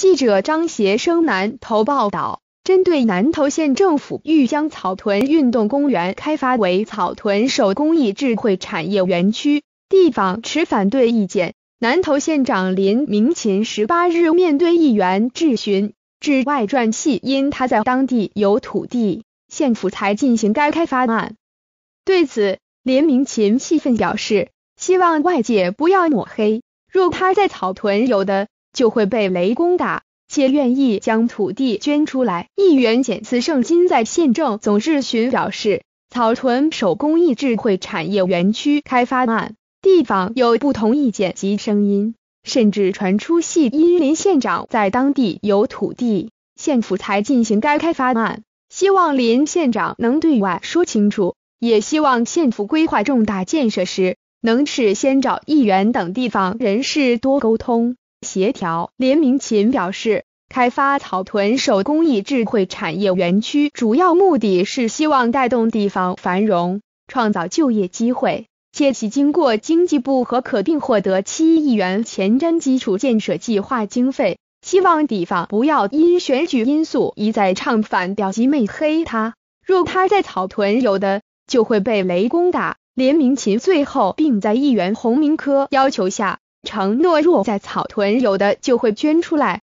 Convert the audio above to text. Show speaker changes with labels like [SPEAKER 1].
[SPEAKER 1] 记者张协生南投报道，针对南投县政府欲将草屯运动公园开发为草屯手工艺智慧产业园区，地方持反对意见。南投县长林明琴十八日面对议员质询，致外传系因他在当地有土地，县府才进行该开发案。对此，林明琴气愤表示，希望外界不要抹黑，若他在草屯有的。就会被雷攻打，且愿意将土地捐出来。议员检词圣经在县政总质询表示，草屯手工艺智慧产业园区开发案，地方有不同意见及声音，甚至传出系因林县长在当地有土地，县府才进行该开发案。希望林县长能对外说清楚，也希望县府规划重大建设时，能事先找议员等地方人士多沟通。协调联名琴表示，开发草屯手工艺智慧产业园区主要目的是希望带动地方繁荣，创造就业机会。且其经过经济部和可并获得七亿元前瞻基础建设计划经费，希望地方不要因选举因素一再唱反调及昧黑他。若他在草屯有的，就会被雷攻打。联名琴最后并在议员洪明科要求下。承诺，若在草屯有的，就会捐出来。